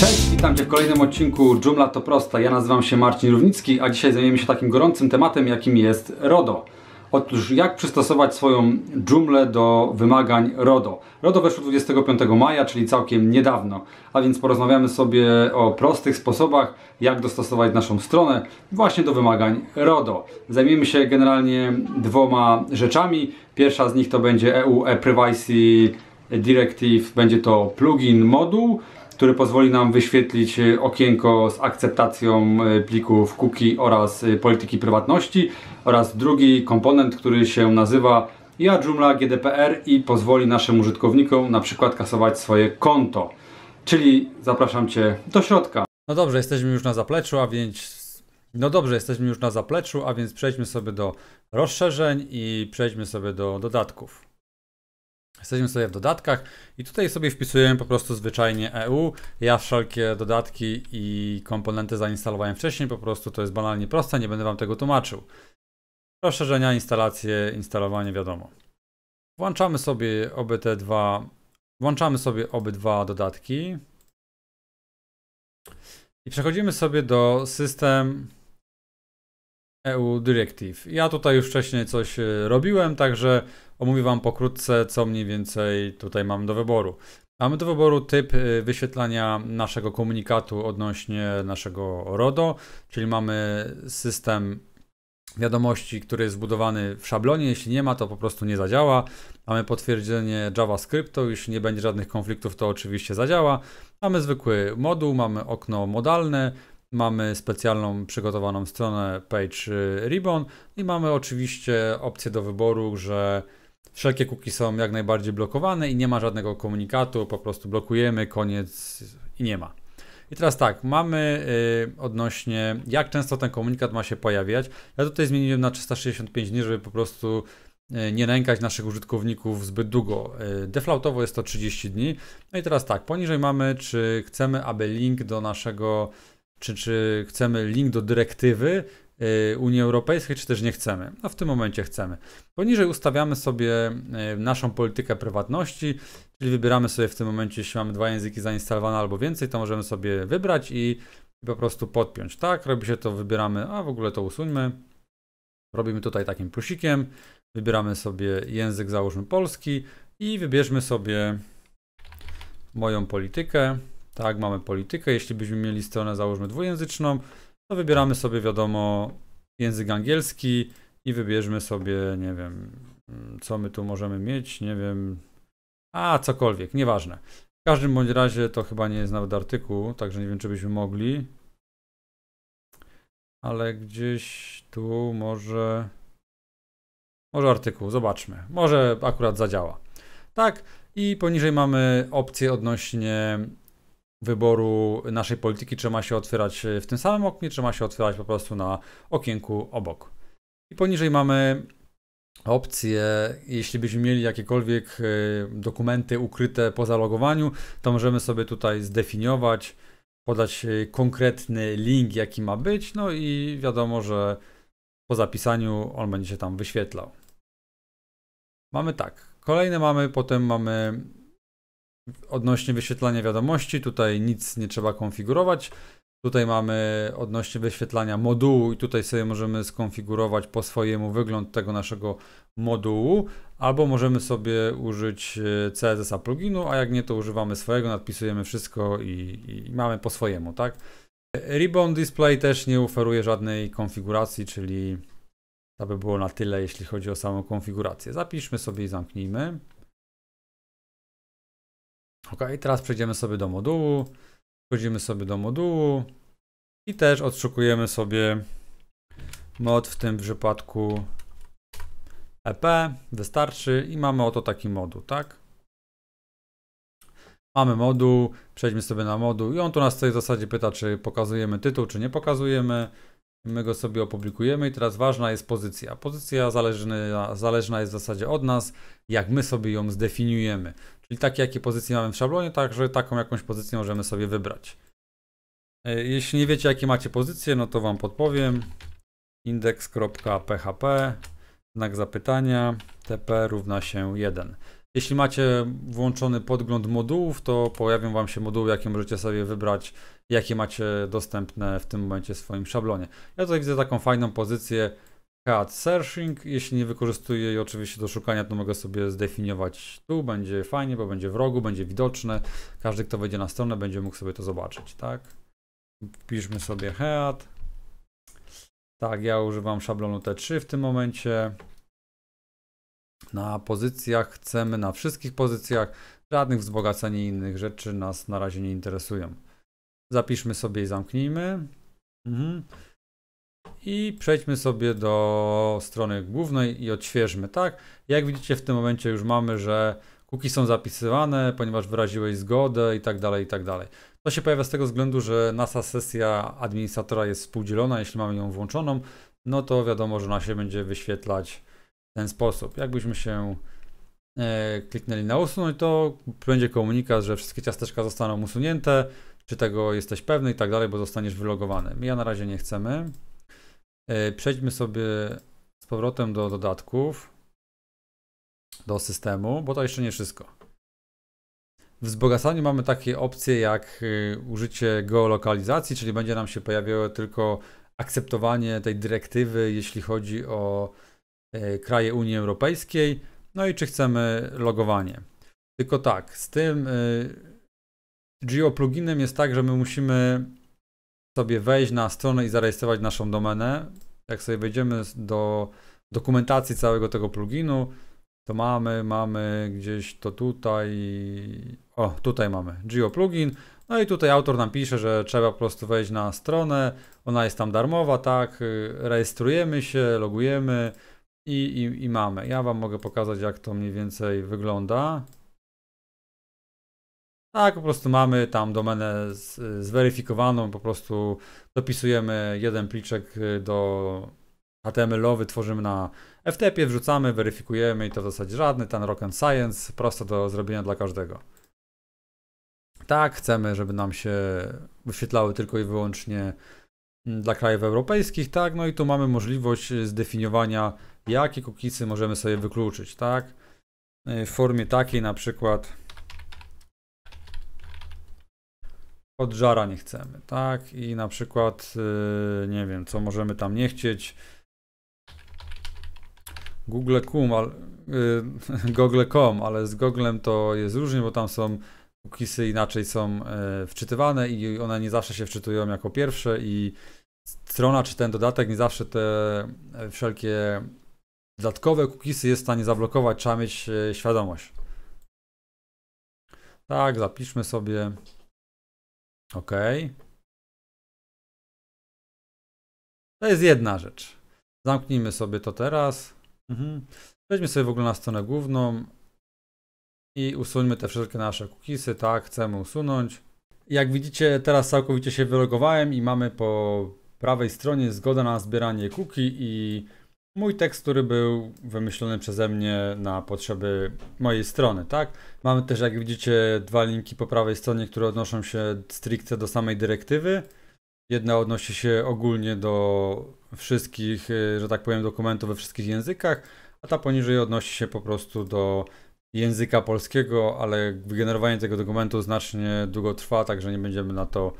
Cześć, witam Cię w kolejnym odcinku Joomla to prosta. Ja nazywam się Marcin Równicki, a dzisiaj zajmiemy się takim gorącym tematem, jakim jest RODO. Otóż jak przystosować swoją dżumlę do wymagań RODO? RODO weszło 25 maja, czyli całkiem niedawno, a więc porozmawiamy sobie o prostych sposobach, jak dostosować naszą stronę właśnie do wymagań RODO. Zajmiemy się generalnie dwoma rzeczami. Pierwsza z nich to będzie EU e Privacy Directive, będzie to plugin moduł, który pozwoli nam wyświetlić y, okienko z akceptacją y, plików cookie oraz y, polityki prywatności oraz drugi komponent, który się nazywa ja Joomla GDPR i pozwoli naszym użytkownikom na przykład kasować swoje konto. Czyli zapraszam Cię do środka. No dobrze, jesteśmy już na zapleczu, a więc no dobrze, jesteśmy już na zapleczu, a więc przejdźmy sobie do rozszerzeń i przejdźmy sobie do dodatków. Jesteśmy sobie w dodatkach i tutaj sobie wpisujemy po prostu zwyczajnie EU. Ja wszelkie dodatki i komponenty zainstalowałem wcześniej, po prostu to jest banalnie proste, nie będę Wam tego tłumaczył. Rozszerzenia, instalacje, instalowanie, wiadomo. Włączamy sobie oby te dwa, włączamy sobie obydwa dodatki. I przechodzimy sobie do system EU Directive. Ja tutaj już wcześniej coś e, robiłem, także Omówię Wam pokrótce, co mniej więcej tutaj mamy do wyboru. Mamy do wyboru typ y, wyświetlania naszego komunikatu odnośnie naszego RODO, czyli mamy system wiadomości, który jest zbudowany w szablonie. Jeśli nie ma, to po prostu nie zadziała. Mamy potwierdzenie JavaScriptu, jeśli nie będzie żadnych konfliktów, to oczywiście zadziała. Mamy zwykły moduł, mamy okno modalne, mamy specjalną przygotowaną stronę Page Ribbon i mamy oczywiście opcję do wyboru, że Wszelkie kuki są jak najbardziej blokowane i nie ma żadnego komunikatu, po prostu blokujemy, koniec i nie ma. I teraz tak, mamy y, odnośnie jak często ten komunikat ma się pojawiać. Ja tutaj zmieniłem na 365 dni, żeby po prostu y, nie nękać naszych użytkowników zbyt długo. Yy, deflautowo jest to 30 dni. No i teraz tak, poniżej mamy, czy chcemy, aby link do naszego, czy, czy chcemy link do dyrektywy, Y, Unii Europejskiej, czy też nie chcemy. No w tym momencie chcemy. Poniżej ustawiamy sobie y, naszą politykę prywatności, czyli wybieramy sobie w tym momencie, jeśli mamy dwa języki zainstalowane albo więcej, to możemy sobie wybrać i, i po prostu podpiąć. Tak, robi się to, wybieramy, a w ogóle to usuńmy. Robimy tutaj takim plusikiem, wybieramy sobie język, załóżmy polski i wybierzmy sobie moją politykę. Tak, mamy politykę. Jeśli byśmy mieli stronę, załóżmy dwujęzyczną, to wybieramy sobie, wiadomo, język angielski i wybierzmy sobie, nie wiem, mm, co my tu możemy mieć, nie wiem, a cokolwiek, nieważne. W każdym bądź razie to chyba nie jest nawet artykuł, także nie wiem, czy byśmy mogli. Ale gdzieś tu może. Może artykuł, zobaczmy. Może akurat zadziała. Tak, i poniżej mamy opcję odnośnie wyboru naszej polityki, czy ma się otwierać e, w tym samym oknie, czy ma się otwierać po prostu na okienku obok. I poniżej mamy opcję, jeśli byśmy mieli jakiekolwiek e, dokumenty ukryte po zalogowaniu, to możemy sobie tutaj zdefiniować, podać e, konkretny link, jaki ma być, no i wiadomo, że po zapisaniu on będzie się tam wyświetlał. Mamy tak. Kolejne mamy, potem mamy odnośnie wyświetlania wiadomości, tutaj nic nie trzeba konfigurować. Tutaj mamy odnośnie wyświetlania modułu i tutaj sobie możemy skonfigurować po swojemu wygląd tego naszego modułu, albo możemy sobie użyć e, CSS-a pluginu, a jak nie to używamy swojego, nadpisujemy wszystko i, i mamy po swojemu, tak? Ribbon Display też nie oferuje żadnej konfiguracji, czyli to by było na tyle, jeśli chodzi o samą konfigurację. Zapiszmy sobie i zamknijmy. Ok, teraz przejdziemy sobie do modułu. Wchodzimy sobie do modułu i też odszukujemy sobie mod, w tym przypadku EP, wystarczy i mamy oto taki moduł, tak? Mamy moduł, przejdźmy sobie na moduł i on tu nas w tej zasadzie pyta, czy pokazujemy tytuł, czy nie pokazujemy. My go sobie opublikujemy i teraz ważna jest pozycja. Pozycja zależna, zależna jest w zasadzie od nas, jak my sobie ją zdefiniujemy. Czyli takie, jakie pozycje mamy w szablonie, także taką jakąś pozycję możemy sobie wybrać. E, jeśli nie wiecie, jakie macie pozycje, no to Wam podpowiem. Index.php, znak zapytania, tp równa się 1. Jeśli macie włączony podgląd modułów, to pojawią Wam się moduły, jakie możecie sobie wybrać, jakie macie dostępne w tym momencie w swoim szablonie. Ja tutaj widzę taką fajną pozycję Cat searching, jeśli nie wykorzystuję jej oczywiście do szukania, to mogę sobie zdefiniować tu, będzie fajnie, bo będzie w rogu, będzie widoczne. Każdy, kto wejdzie na stronę, będzie mógł sobie to zobaczyć, tak? Wpiszmy sobie head. Tak, ja używam szablonu T3 w tym momencie. Na pozycjach chcemy, na wszystkich pozycjach, żadnych wzbogaceń i innych rzeczy nas na razie nie interesują. Zapiszmy sobie i zamknijmy. Mhm. I przejdźmy sobie do strony głównej i odświeżmy, tak? Jak widzicie w tym momencie już mamy, że kuki są zapisywane, ponieważ wyraziłeś zgodę i tak dalej, i tak dalej. To się pojawia z tego względu, że nasza sesja administratora jest współdzielona, jeśli mamy ją włączoną, no to wiadomo, że ona się będzie wyświetlać w ten sposób. Jakbyśmy się e, kliknęli na usunąć, to będzie komunikat, że wszystkie ciasteczka zostaną usunięte, czy tego jesteś pewny i tak dalej, bo zostaniesz wylogowany. My ja na razie nie chcemy. E, przejdźmy sobie z powrotem do dodatków, do systemu, bo to jeszcze nie wszystko. W wzbogacaniu mamy takie opcje jak y, użycie geolokalizacji, czyli będzie nam się pojawiało tylko akceptowanie tej dyrektywy, jeśli chodzi o e, kraje Unii Europejskiej, no i czy chcemy logowanie. Tylko tak, z tym y, Geo pluginem jest tak, że my musimy sobie wejść na stronę i zarejestrować naszą domenę. Jak sobie wejdziemy do dokumentacji całego tego pluginu, to mamy, mamy gdzieś to tutaj, o tutaj mamy Geo plugin, no i tutaj autor nam pisze, że trzeba po prostu wejść na stronę, ona jest tam darmowa, tak, y, rejestrujemy się, logujemy i, i, i mamy. Ja Wam mogę pokazać jak to mniej więcej wygląda. Tak, po prostu mamy tam domenę zweryfikowaną, po prostu dopisujemy jeden pliczek y, do HTML-owy, tworzymy na FTP, wrzucamy, weryfikujemy i to w zasadzie żadny, ten rock and science, prosto do zrobienia dla każdego. Tak, chcemy, żeby nam się wyświetlały tylko i wyłącznie mm, dla krajów europejskich, tak, no i tu mamy możliwość y, zdefiniowania, jakie cookiesy możemy sobie wykluczyć, tak, y, w formie takiej na przykład Od żara nie chcemy, tak? I na przykład, yy, nie wiem, co możemy tam nie chcieć. Google.com, ale, yy, ale z Googlem to jest różnie, bo tam są cookiesy inaczej są yy, wczytywane i one nie zawsze się wczytują jako pierwsze i strona czy ten dodatek nie zawsze te e, wszelkie dodatkowe cookiesy jest w stanie zablokować, trzeba mieć e, świadomość. Tak, zapiszmy sobie. Ok. To jest jedna rzecz. Zamknijmy sobie to teraz. Mhm. Weźmy sobie w ogóle na stronę główną i usuńmy te wszystkie nasze cookiesy, tak, chcemy usunąć. Jak widzicie, teraz całkowicie się wylogowałem i mamy po prawej stronie zgoda na zbieranie cookie i mój tekst, który był wymyślony przeze mnie na potrzeby mojej strony, tak? Mamy też, jak widzicie, dwa linki po prawej stronie, które odnoszą się stricte do samej dyrektywy. Jedna odnosi się ogólnie do wszystkich, y, że tak powiem, dokumentów we wszystkich językach, a ta poniżej odnosi się po prostu do języka polskiego, ale wygenerowanie tego dokumentu znacznie długo trwa, także nie będziemy na to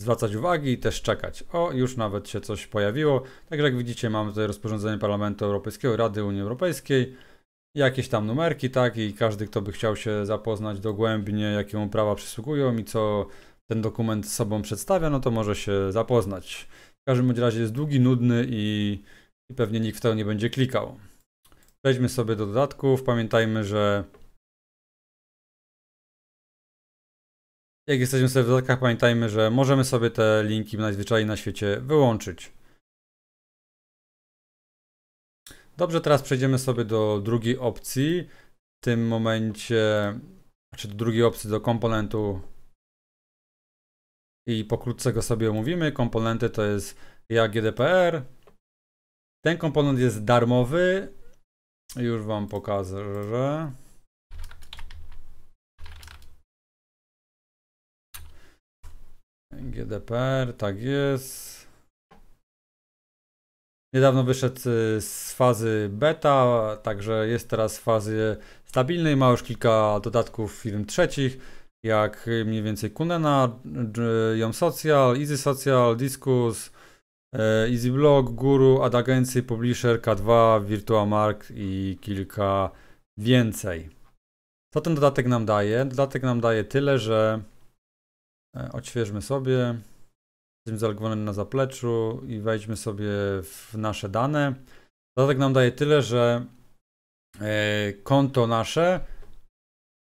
zwracać uwagi i też czekać. O, już nawet się coś pojawiło. Także jak widzicie, mamy tutaj rozporządzenie Parlamentu Europejskiego, Rady Unii Europejskiej, jakieś tam numerki, tak, i każdy, kto by chciał się zapoznać dogłębnie, jakie mu prawa przysługują i co ten dokument sobą przedstawia, no to może się zapoznać. W każdym razie jest długi, nudny i, i pewnie nikt w to nie będzie klikał. Wejdźmy sobie do dodatków. Pamiętajmy, że Jak jesteśmy w dodatkach, pamiętajmy, że możemy sobie te linki najzwyczajniej na świecie wyłączyć. Dobrze, teraz przejdziemy sobie do drugiej opcji. W tym momencie, czy znaczy do drugiej opcji, do komponentu i pokrótce go sobie omówimy. Komponenty to jest GDPR. Ten komponent jest darmowy. Już Wam pokażę. GDPR, tak jest. Niedawno wyszedł y, z fazy beta, także jest teraz w fazie stabilnej. Ma już kilka dodatków firm trzecich, jak mniej więcej Kunena, y, Yom Social, Easy Social, Discus, y, EasyBlog, Guru, Ad Agency, Publisher, K2, Mark i kilka więcej. Co ten dodatek nam daje? Dodatek nam daje tyle, że E, odświeżmy sobie. Jesteśmy zalogowanym na zapleczu i wejdźmy sobie w nasze dane. Dodatek nam daje tyle, że e, konto nasze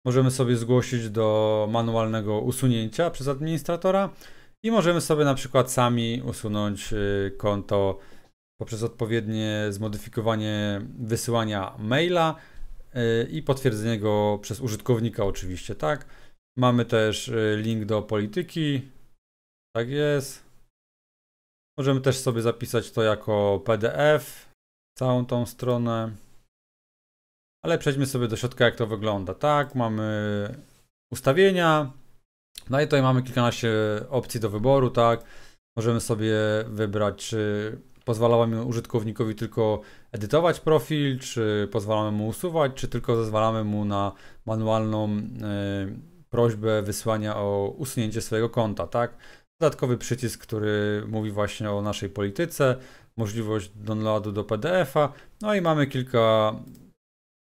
możemy sobie zgłosić do manualnego usunięcia przez administratora i możemy sobie na przykład sami usunąć e, konto poprzez odpowiednie zmodyfikowanie wysyłania maila i potwierdzenie go przez użytkownika oczywiście, tak? Mamy też y, link do polityki. Tak jest. Możemy też sobie zapisać to jako PDF, całą tą stronę. Ale przejdźmy sobie do środka, jak to wygląda. Tak, mamy ustawienia. No i tutaj mamy kilkanaście opcji do wyboru, tak. Możemy sobie wybrać, czy pozwalamy użytkownikowi tylko edytować profil, czy pozwalamy mu usuwać, czy tylko zezwalamy mu na manualną. Yy, prośbę wysłania o usunięcie swojego konta, tak? Dodatkowy przycisk, który mówi właśnie o naszej polityce, możliwość downloadu do PDF-a, no i mamy kilka,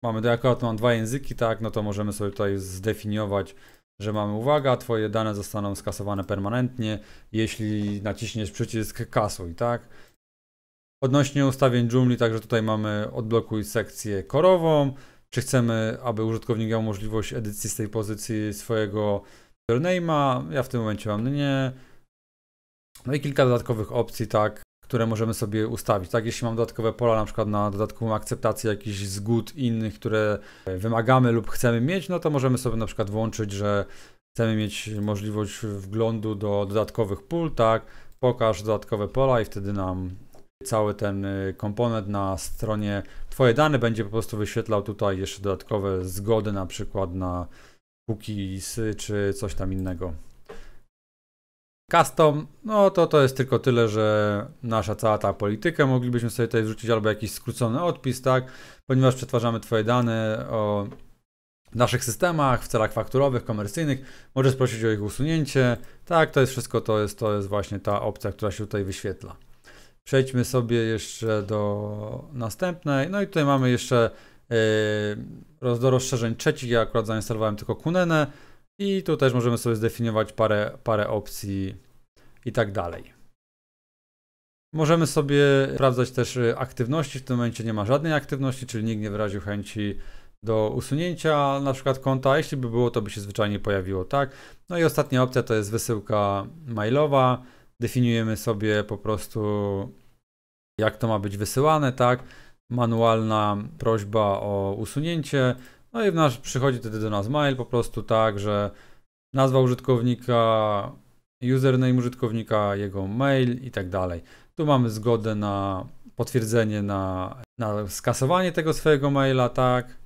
mamy, do no akurat mam dwa języki, tak, no to możemy sobie tutaj zdefiniować, że mamy uwaga, twoje dane zostaną skasowane permanentnie, jeśli naciśniesz przycisk kasuj, tak? Odnośnie ustawień Joomla, także tutaj mamy odblokuj sekcję korową, czy chcemy, aby użytkownik miał możliwość edycji z tej pozycji swojego surname'a. Ja w tym momencie mam nie. No i kilka dodatkowych opcji, tak, które możemy sobie ustawić. Tak, jeśli mam dodatkowe pola, na przykład na dodatku akceptację jakichś zgód innych, które wymagamy lub chcemy mieć, no to możemy sobie na przykład włączyć, że chcemy mieć możliwość wglądu do dodatkowych pól, tak, pokaż dodatkowe pola i wtedy nam cały ten y, komponent na stronie Twoje dane będzie po prostu wyświetlał tutaj jeszcze dodatkowe zgody na przykład na cookies czy coś tam innego. Custom, no to to jest tylko tyle, że nasza cała ta polityka moglibyśmy sobie tutaj wrzucić albo jakiś skrócony odpis, tak? Ponieważ przetwarzamy Twoje dane o naszych systemach w celach fakturowych, komercyjnych, możesz prosić o ich usunięcie. Tak, to jest wszystko, to jest, to jest właśnie ta opcja, która się tutaj wyświetla. Przejdźmy sobie jeszcze do następnej. No i tutaj mamy jeszcze yy, do rozszerzeń trzecich. Ja akurat zainstalowałem tylko Kunenę. I tu też możemy sobie zdefiniować parę, parę opcji i tak dalej. Możemy sobie sprawdzać też e, aktywności. W tym momencie nie ma żadnej aktywności, czyli nikt nie wyraził chęci do usunięcia na przykład konta. Jeśli by było, to by się zwyczajnie pojawiło tak. No i ostatnia opcja to jest wysyłka mailowa definiujemy sobie po prostu, jak to ma być wysyłane, tak? Manualna prośba o usunięcie. No i nasz, przychodzi wtedy do nas mail po prostu tak, że nazwa użytkownika, username użytkownika, jego mail i tak dalej. Tu mamy zgodę na potwierdzenie na, na skasowanie tego swojego maila, tak?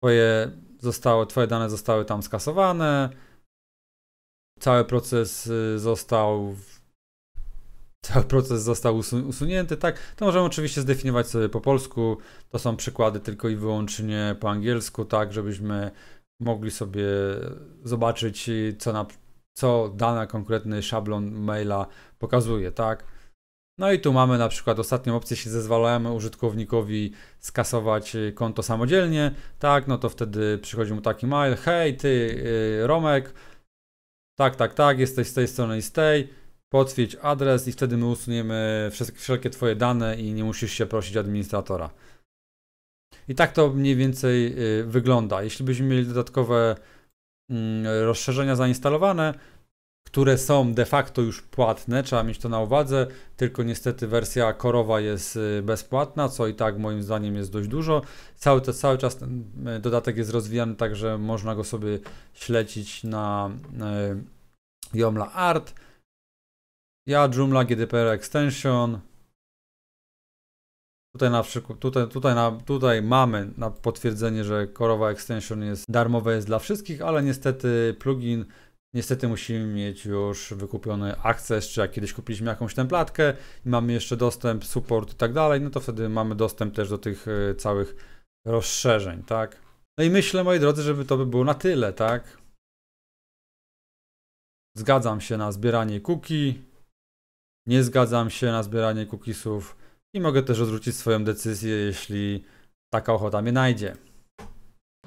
Twoje, zostało, twoje dane zostały tam skasowane Y, cały proces został cały proces został usunięty, tak? To możemy oczywiście zdefiniować sobie po polsku. To są przykłady tylko i wyłącznie po angielsku, tak, żebyśmy mogli sobie zobaczyć, y, co, na, co dany konkretny szablon maila pokazuje, tak? No i tu mamy na przykład ostatnią opcję, jeśli zezwalamy użytkownikowi skasować y, konto samodzielnie, tak, no to wtedy przychodzi mu taki mail, hej ty Romek, tak, tak, tak, jesteś z tej strony i z tej, potwierdź adres i wtedy my usuniemy wszelkie Twoje dane i nie musisz się prosić administratora. I tak to mniej więcej y, wygląda. Jeśli byśmy mieli dodatkowe mm, rozszerzenia zainstalowane, które są de facto już płatne, trzeba mieć to na uwadze, tylko niestety wersja korowa jest y, bezpłatna, co i tak moim zdaniem jest dość dużo. Cały, to, cały czas ten y, dodatek jest rozwijany tak, że można go sobie śledzić na y, Joomla Art. Ja Joomla GDPR Extension. Tutaj na przykład, tutaj, tutaj, na, tutaj mamy na potwierdzenie, że korowa extension jest darmowa, jest dla wszystkich, ale niestety plugin Niestety musimy mieć już wykupiony akces, czy jak kiedyś kupiliśmy jakąś templatkę i mamy jeszcze dostęp, support i tak dalej, no to wtedy mamy dostęp też do tych e, całych rozszerzeń, tak? No i myślę, moi drodzy, żeby to by było na tyle, tak? Zgadzam się na zbieranie cookie, nie zgadzam się na zbieranie cookiesów i mogę też odwrócić swoją decyzję, jeśli taka ochota mnie najdzie.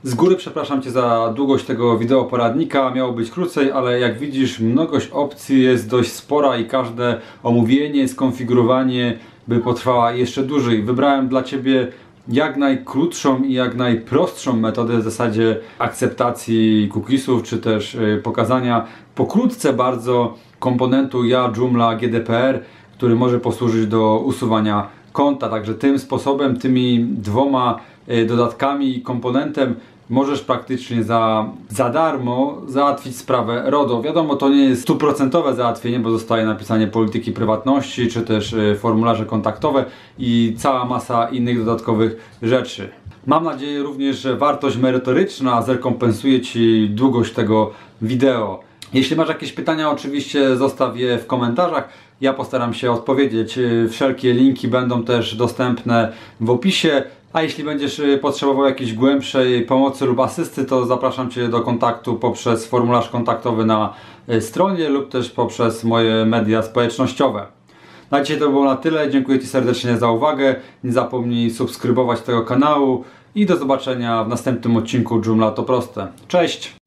Z góry przepraszam Cię za długość tego wideo poradnika, miało być krócej, ale jak widzisz mnogość opcji jest dość spora i każde omówienie, skonfigurowanie by potrwała jeszcze dłużej. Wybrałem dla Ciebie jak najkrótszą i jak najprostszą metodę w zasadzie akceptacji cookiesów, czy też y, pokazania pokrótce bardzo komponentu ja Joomla GDPR, który może posłużyć do usuwania konta. Także tym sposobem, tymi dwoma y, dodatkami i komponentem możesz praktycznie za, za darmo załatwić sprawę RODO. Wiadomo, to nie jest stuprocentowe załatwienie, bo zostaje napisanie polityki prywatności, czy też y, formularze kontaktowe i cała masa innych dodatkowych rzeczy. Mam nadzieję również, że wartość merytoryczna zrekompensuje Ci długość tego wideo. Jeśli masz jakieś pytania, oczywiście zostaw je w komentarzach. Ja postaram się odpowiedzieć. Y, wszelkie linki będą też dostępne w opisie. A jeśli będziesz y, potrzebował jakiejś głębszej pomocy lub asysty, to zapraszam Cię do kontaktu poprzez formularz kontaktowy na y, stronie lub też poprzez moje media społecznościowe. Na dzisiaj to było na tyle. Dziękuję Ci serdecznie za uwagę. Nie zapomnij subskrybować tego kanału i do zobaczenia w następnym odcinku Joomla to proste. Cześć!